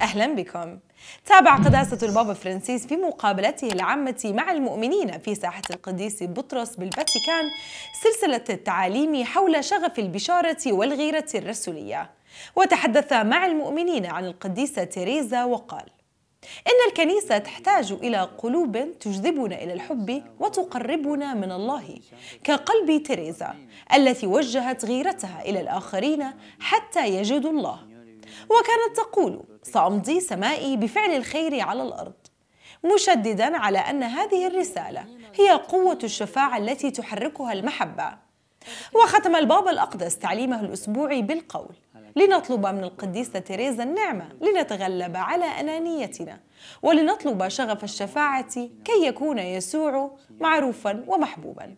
أهلا بكم تابع قداسة البابا فرانسيس في مقابلته العامة مع المؤمنين في ساحة القديس بطرس بالفاتيكان سلسلة التعاليم حول شغف البشارة والغيرة الرسولية وتحدث مع المؤمنين عن القديسة تيريزا وقال إن الكنيسة تحتاج إلى قلوب تجذبنا إلى الحب وتقربنا من الله كقلب تيريزا التي وجهت غيرتها إلى الآخرين حتى يجدوا الله وكانت تقول سأمضي سمائي بفعل الخير على الأرض مشددا على أن هذه الرسالة هي قوة الشفاعة التي تحركها المحبة وختم البابا الأقدس تعليمه الأسبوعي بالقول لنطلب من القديسة تيريزا النعمة لنتغلب على أنانيتنا ولنطلب شغف الشفاعة كي يكون يسوع معروفا ومحبوبا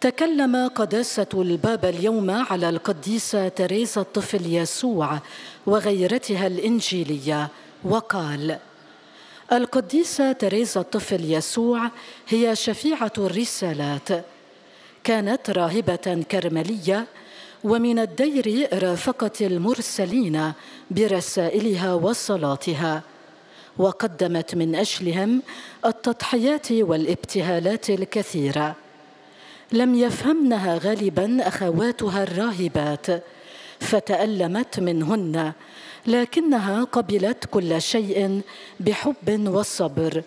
تكلم قداسة الباب اليوم على القديسة تريزا الطفل يسوع وغيرتها الإنجيلية وقال القديسة تريزا الطفل يسوع هي شفيعة الرسالات كانت راهبة كرملية ومن الدير رافقت المرسلين برسائلها وصلاتها وقدمت من أجلهم التضحيات والابتهالات الكثيرة لم يفهمنها غالبا اخواتها الراهبات فتالمت منهن لكنها قبلت كل شيء بحب وصبر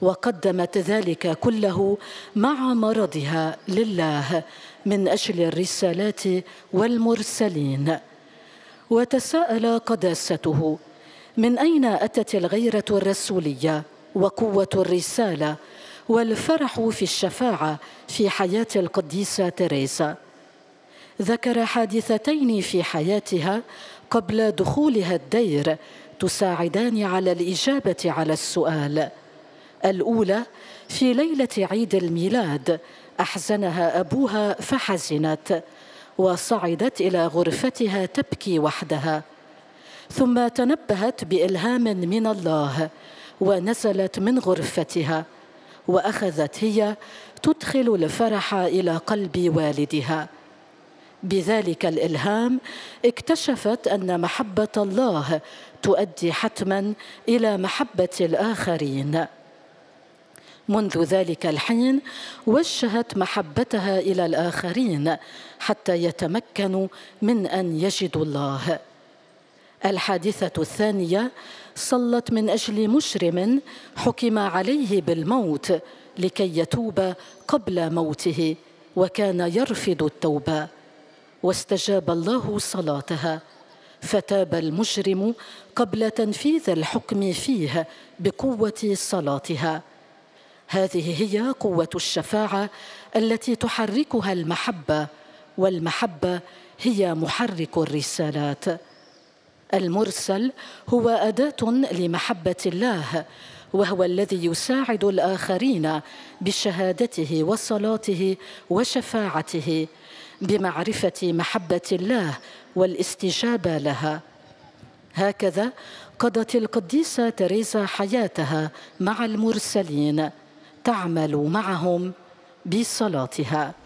وقدمت ذلك كله مع مرضها لله من اجل الرسالات والمرسلين وتساءل قداسته من اين اتت الغيره الرسوليه وقوه الرساله والفرح في الشفاعة في حياة القديسة تريسا ذكر حادثتين في حياتها قبل دخولها الدير تساعدان على الإجابة على السؤال الأولى في ليلة عيد الميلاد أحزنها أبوها فحزنت وصعدت إلى غرفتها تبكي وحدها ثم تنبهت بإلهام من الله ونزلت من غرفتها واخذت هي تدخل الفرح الى قلب والدها بذلك الالهام اكتشفت ان محبه الله تؤدي حتما الى محبه الاخرين منذ ذلك الحين وجهت محبتها الى الاخرين حتى يتمكنوا من ان يجدوا الله الحادثة الثانية صلت من أجل مجرم حكم عليه بالموت لكي يتوب قبل موته وكان يرفض التوبة واستجاب الله صلاتها فتاب المجرم قبل تنفيذ الحكم فيه بقوة صلاتها هذه هي قوة الشفاعة التي تحركها المحبة والمحبة هي محرك الرسالات المرسل هو أداة لمحبة الله وهو الذي يساعد الآخرين بشهادته وصلاته وشفاعته بمعرفة محبة الله والاستجابة لها هكذا قضت القديسة تريزا حياتها مع المرسلين تعمل معهم بصلاتها